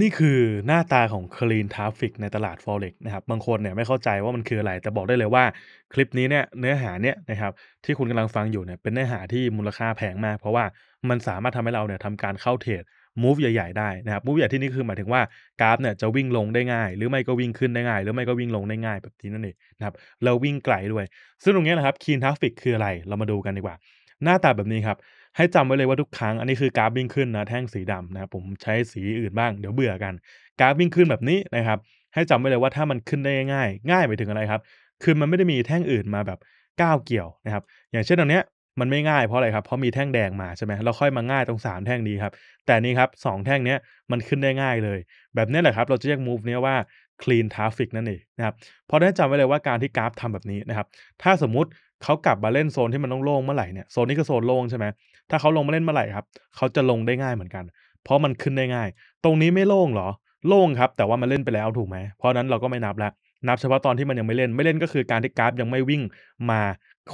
นี่คือหน้าตาของ Clean Traffic ในตลาด Forex นะครับ บางคนเนี่ยไม่เข้าใจว่ามันคืออะไร แต่บอกได้เลยว่าคลิปนี้เนี่ยเนื้อหาเนี่ยนะครับที่คุณกำลังฟังอยู่เนี่ยเป็นเนื้อหาที่มูลค่าแพงมาก เพราะว่ามันสามารถทำให้เราเนี่ยทำการเข้าเทรด move ใหญ่ ๆ ได้นะครับ move ใหญ่ที่นี่คือหมายถึงว่ากราฟเนี่ยจะวิ่งลงได้ง่าย หรือไม่ก็วิ่งขึ้นได้ง่าย หรือไม่ก็วิ่งลงได้ง่าย แบบนี้นั่นเองนะครับเราวิ่งไกลด้วยซึ่งตรงนี้นะครับ Clean Traffic คืออะไร เรามาดูกันดีกว่า หน้าตาแบบนี้ครับให้จำไว้เลยว่าทุกครั้งอันนี้คือกราฟวิ่งขึ้นนะแท่งสีดำนะผมใช้สีอื่นบ้างเดี๋ยวเบื่อกันกราฟวิ่งขึ้นแบบนี้นะครับให้จำไว้เลยว่าถ้ามันขึ้นได้ง่ายง่ายไปถึงอะไรครับคือมันไม่ได้มีแท่งอื่นมาแบบก้าวเกี่ยวนะครับอย่างเช่นตรงเนี้ยมันไม่ง่ายเพราะอะไรครับเพราะมีแท่งแดงมาใช่ไหมเราค่อยมาง่ายตรง3แท่งนี้ครับแต่นี้ครับสแท่งเนี้ยมันขึ้นได้ง่ายเลย แบบนี้แหละครับเราจะเรียก move เนี้ยว่า clean traffic นั่นเองนะครับเพราะนั้นจำไว้เลยว่าการที่กราฟทำแบบนี้นะครับถ้าสมมุติเขากลับมาเล่นโซนที่มันโล่งๆเมื่อไหร่เนี่ยโซนนี้ก็โซนโล่งใช่ไหมถ้าเขาลงมาเล่นเมื่อไหร่ครับ เขาจะลงได้ง่ายเหมือนกัน เพราะมันขึ้นได้ง่าย ตรงนี้ไม่โล่งหรอ โล่งครับ แต่ว่ามันเล่นไปแล้วถูกไหม เพราะนั้นเราก็ไม่นับแล้ว นับเฉพาะตอนที่มันยังไม่เล่น ไม่เล่นก็คือการที่กราฟยังไม่วิ่งมา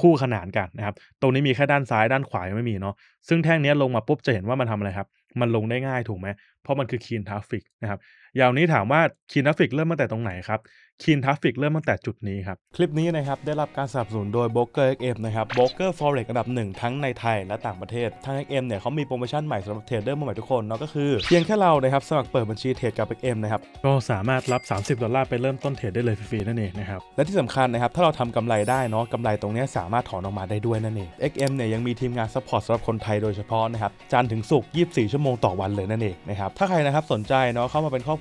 คู่ขนานกันนะครับ ตรงนี้มีแค่ด้านซ้าย ด้านขวายังไม่มีเนาะ ซึ่งแท่งนี้ลงมาปุ๊บจะเห็นว่ามันทำอะไรครับ มันลงได้ง่ายถูกไหม เพราะมันคือคีนทราฟิกนะครับยาวนี้ถามว่าคีนทัฟฟิกเริ่มตั้งแต่ตรงไหนครับคีนทัฟฟิกเริ่มตั้งแต่จุดนี้ครับ คลิปนี้นะครับ ได้รับการสนับสนุนโดย b r o k e r XM นะครับ b r o k e r Forex อันดับหนึ่งทั้งในไทยและต่างประเทศทาง XM เนี่ยเขามีโปรโมชั่นใหม่สำหรับเทรดเดอร์ใหม่ทุกคน เนาะก็คือเพียงแค่เรานะครับ สมัครเปิดบัญชีเทรดกับ XM นะครับก็สามารถรับ 30 ดอลลาร์ไปเริ่มต้นเทรดได้เลยฟรีๆ นั่นเองนะครับและที่สำคัญนะครับถ้าเราทำกำไรได้เนาะกำไรตรงนี้สามารถถอนออกมาได้ด้วยนั่นเอง XM เนี่ยยังมีทีมงานซัพพอร์ตสำหรับคนไทยโดยเฉพาะนะครับจันทร์ถึงศุกร์24 ชั่วโมงต่อวันเลยนั่นเองนะครับถ้าใครนะครับสนใจเนาะเข้ามาเป็นครอบ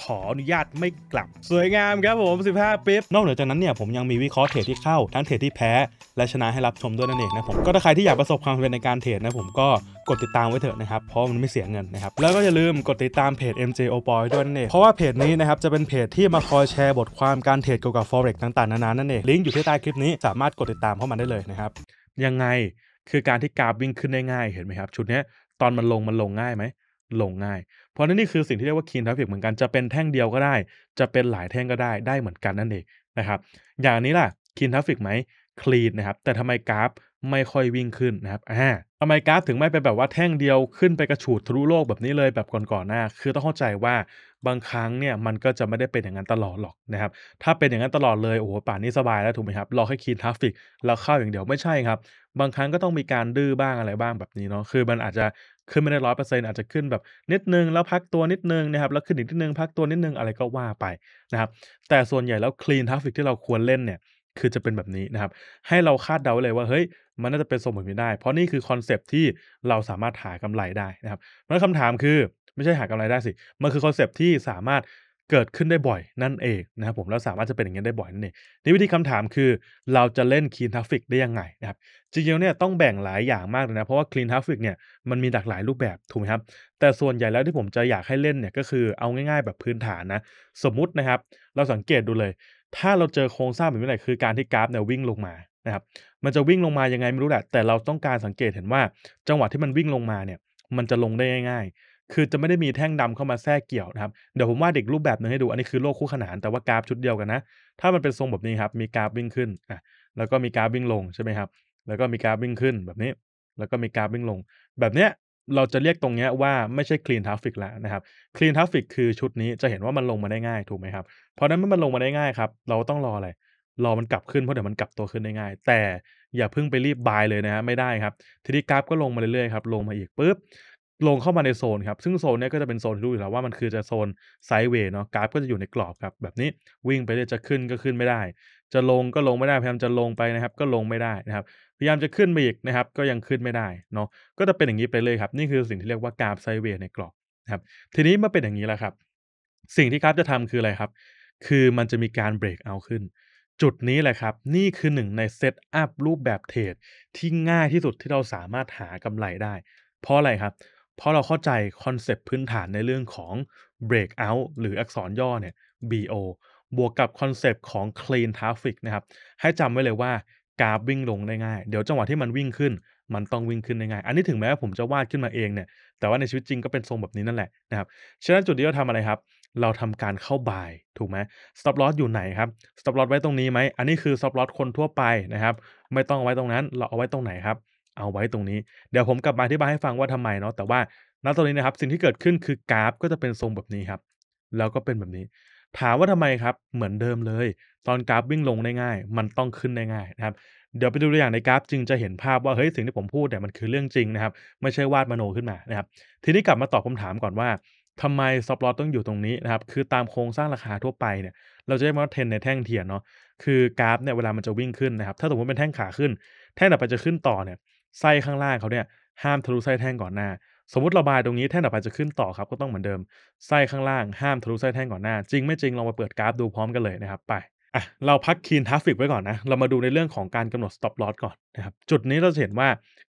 ขออนุญาตไม่กลับสวยงามครับผม 15ปิ๊บนอกเหนือจากนั้นเนี่ย ผมยังมีวิเคราะห์เทรดที่เข้า ทั้งเทรดที่แพ้ และชนะให้รับชมด้วยนั่นเองนะผม ก็ถ้าใครที่อยากประสบความสำเร็จในการเทรดนะผมก็กดติดตามไว้เถอะนะครับ เพราะมันไม่เสียเงินนะครับ แล้วก็อย่าลืมกดติดตามเพจ MJ o b o y ด้วยนั่นเองเพราะว่าเพจนี้นะครับจะเป็นเพจที่มาคอยแชร์บทความการเทรดเกี่ยวกับ forex ต่าง ๆ นานานั่นเอง ลิงก์อยู่ที่ใต้คลิปนี้สามารถกดติดตามเข้ามาได้เลยนะครับ ยังไงคือการที่กราฟวิ่งขึ้นได้ง่ายเห็นไหมครับ ชุดนี้ตอนมันลงมันลงง่ายไหมลงง่ายเพราะนั่นนี่คือสิ่งที่เรียกว่าคีนทราฟิกเหมือนกันจะเป็นแท่งเดียวก็ได้ จะเป็นหลายแท่งก็ได้ได้เหมือนกันนั่นเองนะครับอย่างนี้ล่ะคีนทราฟิกไหมคลีนนะครับแต่ทำไมกราฟไม่ค่อยวิ่งขึ้นนะครับอ่าทำไมกราฟถึงไม่เป็นแบบว่าแท่งเดียวขึ้นไปกระฉูดทะลุโลกแบบนี้เลยแบบก่อนๆหน้า คือต้องเข้าใจว่าบางครั้งเนี่ยมันก็จะไม่ได้เป็นอย่างนั้นตลอดหรอกนะครับถ้าเป็นอย่างนั้นตลอดเลยโอ้โหป่านนี้สบายแล้วถูกไหมครับรอแค่คีนทราฟิกแล้วเข้าอย่างเดียวไม่ใช่ครับ บางครั้งก็ต้องมีการดื้อบ้างอะไรบ้างแบบนี้เนาะคือมันอาจจะขึ้นไม่ได้ร้อยเปอร์เซ็นต์อาจจะขึ้นแบบนิดนึงแล้วพักตัวนิดนึงนะครับแล้วขึ้นอีกนิดนึง พักตัวนิดนึงอะไรก็ว่าไปนะครับ แต่ส่วนใหญ่แล้วคลีนทราฟฟิกที่เราควรเล่นเนี่ย คือจะเป็นแบบนี้นะครับให้เราคาดเดาเลยว่าเฮ้ยมันน่าจะเป็นทรงแบบนี้ได้ เพราะนี่คือคอนเซปที่เราสามารถหากำไรได้นะครับ เพราะคำถามคือไม่ใช่หากำไรได้สิ มันคือคอนเซปที่สามารถเกิดขึ้นได้บ่อยนั่นเองนะครับผมแล้วสามารถจะเป็นอย่างนี้ได้บ่อยนั่นเองนี่วิธีคำถามคือเราจะเล่นคลีนทัฟฟิกได้ยังไงนะครับจริงๆเนี่ยต้องแบ่งหลายอย่างมากเลยนะ เพราะว่าคลีนทัฟฟิกเนี่ยมันมีหลากหลายรูปแบบถูกไหมครับแต่ส่วนใหญ่แล้วที่ผมจะอยากให้เล่นเนี่ยก็คือเอาง่ายๆ แบบพื้นฐานนะสมมุตินะครับ เราสังเกตดูเลย ถ้าเราเจอโครงสร้างแบบนี้ไหนคือการที่กราฟเนี่ยวิ่งลงมานะครับมันจะวิ่งลงมายังไงไม่รู้แหละแต่เราต้องการสังเกตเห็นว่าจังหวะที่มันวิ่งลงมาเนี่ยมันจะลงได้ง่ายคือจะไม่ได้มีแท่งดำเข้ามาแทรกเกี่ยวนะครับ เดี๋ยวผมว่าเด็กรูปแบบหนึ่งให้ดูอันนี้คือโลกคู่ขนานแต่ว่ากราฟชุดเดียวกันนะ ถ้ามันเป็นทรงแบบนี้ครับ มีกราฟวิ่งขึ้นอ่ะ แล้วก็มีกราฟวิ่งลงใช่ไหมครับ แล้วก็มีกราฟวิ่งขึ้นแบบนี้ แล้วก็มีกราฟวิ่งลง แบบเนี้ยเราจะเรียกตรงเนี้ยว่าไม่ใช่คลีนทัฟฟิกแล้วนะครับคลีนทัฟฟิกคือชุดนี้จะเห็นว่ามันลงมาได้ง่ายถูกไหมครับเพราะนั้นเมื่อมันลงมาได้ง่ายครับ เราต้องรออะไรรอมันกลับขึ้นเพราะเดี๋ยวมันกลับตัวขึ้นได้ง่ายแต่อย่าเพิ่งไปรีบบายเลยนะฮะไม่ได้ครับ ทีนี้กราฟก็ลงมาเรื่อยๆครับลงมาอีกปุ๊บลงเข้ามาในโซนครับ ซึ่งโซนนี้ก็จะเป็นโซนที่รู้อยู่แล้วว่ามันคือจะโซนไซด์เวย์เนาะ กราฟก็จะอยู่ในกรอบครับ แบบนี้วิ่งไปเลยจะขึ้นก็ขึ้นไม่ได้ จะลงก็ลงไม่ได้ พยายามจะลงไปนะครับ ก็ลงไม่ได้นะครับ พยายามจะขึ้นไปอีกนะครับ ก็ยังขึ้นไม่ได้เนาะก็จะเป็นอย่างนี้ไปเลยครับนี่คือสิ่งที่เรียกว่ากราฟไซด์เวย์ในกรอบนะครับ ทีนี้มาเป็นอย่างนี้แล้วครับ สิ่งที่กราฟจะทำคืออะไรครับ คือมันจะมีการเบรกเอาขึ้นจุดนี้แหละครับ นี่คือหนึ่งในเซตอัพรูปแบบเทรดที่ง่ายที่สุดที่เราสามารถหากาไรได้ เพราะอะไรครับพราะเราเข้าใจคอนเซปต์พื้นฐานในเรื่องของ breakout หรืออักษรย่อเนี่ย BO บวกกับคอนเซปต์ของ clean traffic นะครับ ให้จำไว้เลยว่ากราฟวิ่งลงได้ง่าย เดี๋ยวจังหวะที่มันวิ่งขึ้น มันต้องวิ่งขึ้นได้ง่ายอันนี้ถึงแม้ว่าผมจะวาดขึ้นมาเองเนี่ย แต่ว่าในชีวิตจริงก็เป็นทรงแบบนี้นั่นแหละนะครับฉะนั้นจุดที่เราทำอะไรครับ เราทำการเข้าบายถูกไหม stop loss อยู่ไหนครับ stop loss ไว้ตรงนี้ไหมอันนี้คือ stop loss คนทั่วไปนะครับ ไม่ต้องอไว้ตรงนั้นเราเอาไว้ตรงไหนครับเอาไว้ตรงนี้เดี๋ยวผมกลับมาอธิบายให้ฟังว่าทำไมเนาะแต่ว่าณตอนนี้นะครับ สิ่งที่เกิดขึ้นคือกราฟก็จะเป็นทรงแบบนี้ครับ แล้วก็เป็นแบบนี้ ถามว่าทำไมครับเหมือนเดิมเลย ตอนกราฟวิ่งลงได้ง่าย มันต้องขึ้นได้ง่ายนะครับ เดี๋ยวไปดูตัวอย่างในกราฟจึงจะเห็นภาพว่าเฮ้ยสิ่งที่ผมพูดเนี่ยมันคือเรื่องจริงนะครับไม่ใช่วาดมโนขึ้นมานะครับ ทีนี้กลับมาตอบคาถามก่อนว่า ทำไมซับลอตต้องอยู่ตรงนี้นะครับคือตามโครงสร้างราคาทั่วไปเนี่ย เราจะเรียกว่าเทนในแท่งเทียนเนาะคือกราฟเนี่ยเวลามันจะวิ่งขึ้นนะครับถ้าสมมติเป็นแท่งขาขึ้นแท่งต่อไปจะขึ้นต่อเนี่ยไส้ข้างล่างเขาเนี่ยห้ามทะลุไส้แท่งก่อนหน้า สมมติระบายตรงนี้แท่งต่อไปจะขึ้นต่อครับ ก็ต้องเหมือนเดิมไส้ข้างล่างห้ามทะลุไส้แท่งก่อนหน้า จริงไม่จริงลองมาเปิดกราฟดูพร้อมกันเลยนะครับ ไปอ่ะเราพักคีนทราฟิกไว้ก่อนนะเรามาดูในเรื่องของการกำหนด stop loss ก่อนนะครับ จุดนี้เราจะเห็นว่า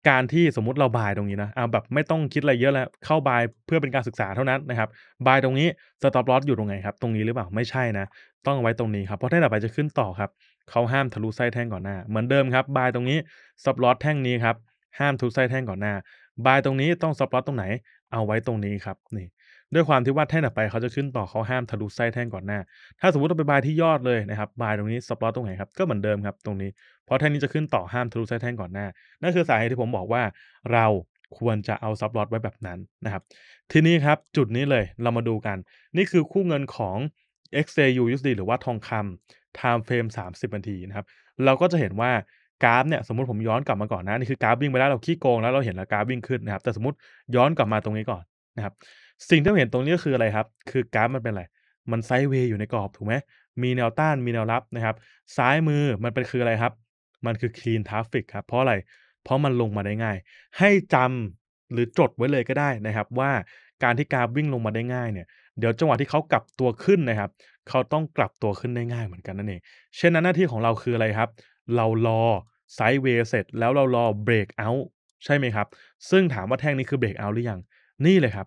การที่สมมติเราบายตรงนี้นะเอาแบบไม่ต้องคิดอะไรเยอะแล้วเข้าบายเพื่อเป็นการศึกษาเท่านั้นนะครับ บายตรงนี้ stop loss อยู่ตรงไหนครับตรงนี้หรือเปล่าไม่ใช่นะ ต้องไว้ตรงนี้ครับ เพราะแท่งต่อไปจะขึ้นต่อครับเขาห้ามทะลุไส้แท่งก่อนหน้า เหมือนเดิมครับบายตรงนี้ stop loss แท่งนี้ครับห้ามทุบไส้แท่งก่อนหน้า บายตรงนี้ต้องสปอตตรงไหน เอาไว้ตรงนี้ครับ นี่ ด้วยความที่ว่าแท่งไป เขาจะขึ้นต่อเขาห้ามทะลุไส้แท่งก่อนหน้า ถ้าสมมติเราไปบายที่ยอดเลยนะครับ บายตรงนี้สปอตตรงไหนครับ ก็เหมือนเดิมครับตรงนี้ เพราะแท่งนี้จะขึ้นต่อห้ามทะลุไส้แท่งก่อนหน้า นั่นคือสาเหตุที่ผมบอกว่า เราควรจะเอาซับลอตไว้แบบนั้นนะครับ ทีนี้ครับจุดนี้เลยเรามาดูกัน นี่คือคู่เงินของ XAU USD หรือว่าทองคำ time frame 30นาทีนะครับ เราก็จะเห็นว่ากราฟเนี่ยสมมติผมย้อนกลับมาก่อนนะ นี่คือกราฟวิ่งไปแล้วเราขี้โกงแล้วเราเห็นแล้วกราฟวิ่งขึ้นนะครับ แต่สมมติย้อนกลับมาตรงนี้ก่อนนะครับ สิ่งที่เราเห็นตรงนี้ก็คืออะไรครับคือกราฟมันเป็นอะไรมันไซด์เวย์อยู่ในกรอบถูกไหมมีแนวต้านมีแนวรับนะครับ ซ้ายมือมันเป็นคืออะไรครับ มันคือคลีนทราฟิกครับเพราะอะไรเพราะมันลงมาได้ง่าย ให้จำหรือจดไว้เลยก็ได้นะครับ ว่าการที่กราฟวิ่งลงมาได้ง่ายเนี่ยเดี๋ยวจังหวะที่เขากลับตัวขึ้นนะครับเขาต้องกลับตัวขึ้นได้ง่ายเหมือนกันนั่นเองเช่นนั้นหน้าที่ของเราคืออะไรครับเรารอไซด์เวย์เสร็จแล้วเรารอเบรกเอาท์ใช่ไหมครับ ซึ่งถามว่าแท่งนี้คือเบรกเอาท์หรือยัง นี่เลยครับ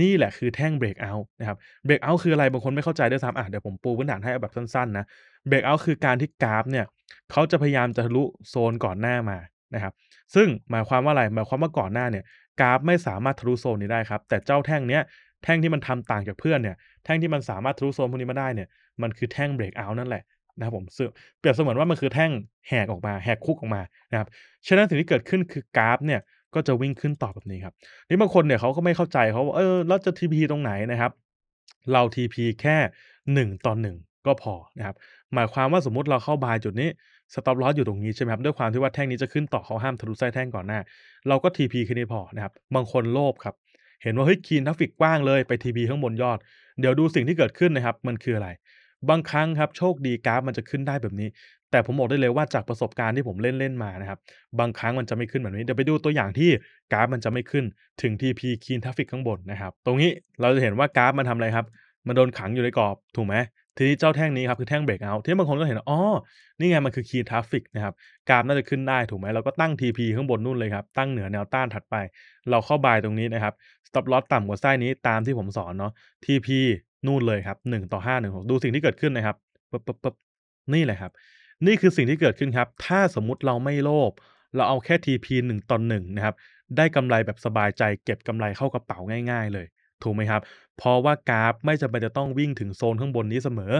นี่แหละคือแท่งเบรกเอาท์นะครับเบรกเอาท์คืออะไรบางคนไม่เข้าใจด้วยซ้ำอ่ะเดี๋ยวผมปูพื้นฐานให้แบบสั้นๆนะเบรกเอาท์คือการที่กราฟเนี่ยเขาจะพยายามจะทะลุโซนก่อนหน้ามานะครับซึ่งหมายความว่าอะไรหมายความว่าก่อนหน้าเนี่ยกราฟไม่สามารถทะลุโซนนี้ได้ครับแต่เจ้าแท่งเนี้ยแท่งที่มันทำต่างจากเพื่อนเนี่ยแท่งที่มันสามารถทะลุโซนพวกนี้มาได้เนี่ยมันคือแท่งเบรกเอาท์นั่นแหละนะครับผมเปรียบเสมือนว่ามันคือแท่งแหกออกมาแหกคุกออกมานะครับฉะนั้นสิ่งที่เกิดขึ้นคือกราฟ เนี่ยก็จะวิ่งขึ้นต่อแบบนี้ครับนี่บางคนเนี่ยเขาก็ไม่เข้าใจเขาว่าเออเราจะ TP ตรงไหนนะครับเรา TP แค่ 1ต่อ1ก็พอนะครับหมายความว่าสมมุติเราเข้าบายจุดนี้สต็อปลอสอยู่ตรงนี้ใช่ไหมครับด้วยความที่ว่าแท่งนี้จะขึ้นต่อเขาห้ามทะลุไส้แท่งก่อนหน้าเราก็ TP แค่นี้พอนะครับบางคนโลภครับเห็นว่าเฮ้ยคีนทัฟฟิกกว้างเลยไป TP ข้างบนยอดเดี๋ยวดูสิ่งที่เกิดขึ้นนะครับ มันคืออะไรบางครั้งครับ โชคดีกราฟมันจะขึ้นได้แบบนี้ แต่ผมบอกได้เลยว่าจากประสบการณ์ที่ผมเล่นเล่นมานะครับบางครั้งมันจะไม่ขึ้นแบบนี้เดี๋ยวไปดูตัวอย่างที่กราฟมันจะไม่ขึ้นถึง TP คีนทัฟฟิกข้างบนนะครับตรงนี้เราจะเห็นว่ากราฟ มันทำอะไรครับมันโดนขังอยู่ในกรอบถูกไหมทีนี้เจ้าแท่งนี้ครับคือแท่งเบรกเอาที่บางคนก็เห็นอ๋อนี่ไงมันคือคีนทัฟฟิกนะครับกราฟน่าจะขึ้นได้ถูกไหมเราก็ตั้ง TP ข้างบนนู่นเลยครับตั้งเหนือแนวต้านถัดไป เราเข้าบายตรงนี้นะครับสต็อปลอสต่ำกว่าไส้นี้ตามที่ผมสอนเนาะ TP นู่นเลยครับหนึ่งต่อห้าหนึ่งหกดูสิ่งที่เกิดขึ้นนะครับปึ๊บปึ๊บปึ๊บนี่แหละครับ นี่คือสิ่งที่เกิดขึ้นครับ ถ้าสมมุติเราไม่โลภเราเอาแค่ TP หนึ่งต่อหนึ่งนะครับได้กำไรแบบสบายใจเก็บกำไรเข้ากระเป๋าง่ายๆ เลย ถูกไหมครับ เพราะว่ากราฟไม่จำเป็นจะต้องวิ่งถึงโซนข้างบนนี้เสมอ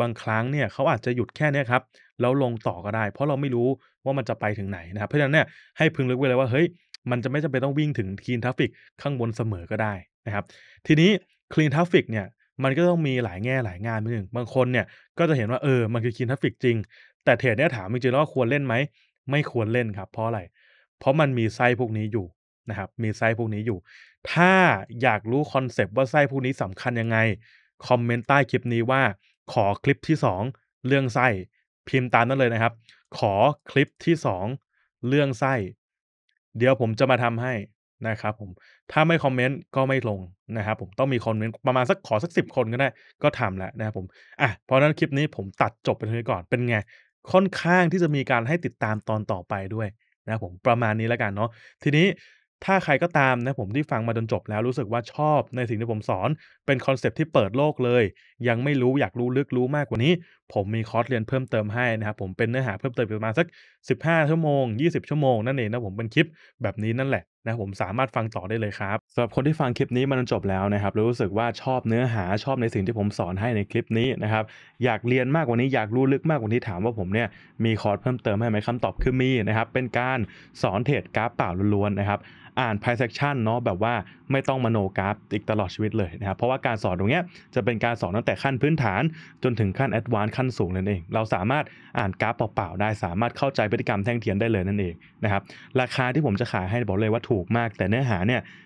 บางครั้งเนี่ยเขาอาจจะหยุดแค่นี้ครับ แล้วลงต่อก็ได้ เพราะเราไม่รู้ว่ามันจะไปถึงไหนนะครับเพราะฉะนั้นเนี่ยให้พึงเลึกไว้เลยว่าเฮ้ยมันจะไม่จำเป็นต้องวิ่งถึงคลีนทัฟฟิกข้างบนเสมอก็ได้นะครับทีนี้คลีนทัฟฟิกเนี่ยมันก็ต้องมีหลายแง่หลายงานนปหนึ่ง บางคนเนี่ยก็จะเห็นว่าเออ มันคือคินทัฟฟิกจริง แต่เทรดเนี่ยถามจริงๆแล้วว่าควรเล่นไหม ไม่ควรเล่นครับ เพราะอะไร เพราะมันมีไส้พวกนี้อยู่นะครับ มีไส้พวกนี้อยู่ ถ้าอยากรู้คอนเซปต์ว่าไส้พวกนี้สำคัญยังไง คอมเมนต์ใต้คลิปนี้ว่า ขอคลิปที่ 2 เรื่องไส้ พิมพ์ตามนั้นเลยนะครับ ขอคลิปที่ 2 เรื่องไส้เดี๋ยวผมจะมาทำให้นะครับผมถ้าไม่คอมเมนต์ก็ไม่ลงนะครับผมต้องมีคอมเมนต์ประมาณสักขอสักสิบคนก็ได้ ก็ทำแล้วนะครับผมอ่ะเพราะนั้นคลิปนี้ผมตัดจบไปเท่านี้ก่อนเป็นไงค่อนข้างที่จะมีการให้ติดตามตอนต่อไปด้วยนะผมประมาณนี้แล้วกันเนาะทีนี้ถ้าใครก็ตามนะผมที่ฟังมาจนจบแล้วรู้สึกว่าชอบในสิ่งที่ผมสอนเป็นคอนเซปที่เปิดโลกเลย ยังไม่รู้อยากรู้ลึกรู้มากกว่านี้ ผมมีคอร์สเรียนเพิ่มเติมให้นะครับผมเป็นเนื้อหาเพิ่มเติมประมาณสัก15 ชั่วโมง 20 ชั่วโมง นั่นเองนะผมเป็นคลิปแบบนี้นั่นแหละนะผมสามารถฟังต่อได้เลยครับสำหรับคนที่ฟังคลิปนี้มันจบแล้วนะครับรู้สึกว่าชอบเนื้อหาชอบในสิ่งที่ผมสอนให้ในคลิปนี้นะครับ อยากเรียนมากกว่านี้อยากรู้ลึกมากกว่านี้ถามว่าผมเนี่ยมีคอร์สเพิ่มเติมให้ไหมคำตอบคือมีนะครับเป็นการสอนเทรดกราฟเปล่าล้วนๆนะครับอ่านไพเซ็กชันเนาะแบบว่าไม่ต้องมโนกราฟอีกตลอดชีวิตเลยนะครับ เพราะว่าการสอนตรงนี้จะเป็นการสอนตั้งแต่ขั้นพื้นฐานจนถึงขั้นแอดวานซ์ขั้นสูงนั่นเอง เราสามารถอ่านกราฟเปล่า ๆ ได้สามารถเข้าใจพฤติกรรมแท่งเทียนได้เลยนั่นเองนะครับ ราคาที่ผมจะขายให้บอกเลยว่าถูกมากแต่เนื้อหาเนี่ย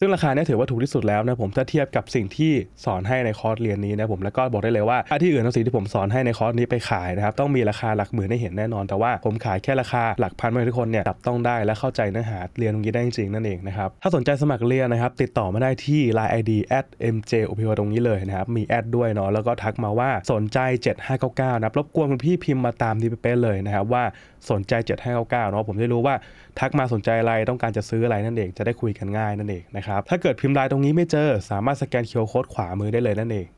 ซึ่งราคาเนี่ยถือว่าถูกที่สุดแล้วนะผมถ้าเทียบกับสิ่งที่สอนให้ในคอร์สเรียนนี้นะผมแล้วก็บอกได้เลยว่าถ้าที่อื่นทั้งสิ่งที่ผมสอนให้ในคอร์สนี้ไปขายนะครับต้องมีราคาหลักหมื่นให้เห็นแน่นอน แต่ว่า ผมขายแค่ราคาหลักพันไม่ทุกคนเนี่ยจับต้องได้และเข้าใจเนื้อหาเรียนตรงนี้ได้จริงนั่นเองนะครับถ้าสนใจสมัครเรียนนะครับติดต่อมาได้ที่ Line ID at mj โอตรงนี้เลยนะครับมีแอดด้วยเนาะแล้วก็ทักมาว่าสนใจ7599นะ้านะรบกวนคุณพี่พิมพ์มาตามที่เป๊ะเลยนะครับว่าสนใจ7599เนาะผมได้รู้ว่า ทักมาสนใจอะไรต้องการจะซื้ออะไรนั่นเอง จะได้คุยกันง่ายนั่นเองนะครับ ถ้าเกิดพิมพ์ลายตรงนี้ไม่เจอสามารถสแกนเคียวโค้ดขวามือได้เลยนั่นเอง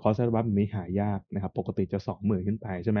คอร์สอัลบับมนี้หายากนะครับ ปกติจะ20,000ขึ้นไปใช่ไหม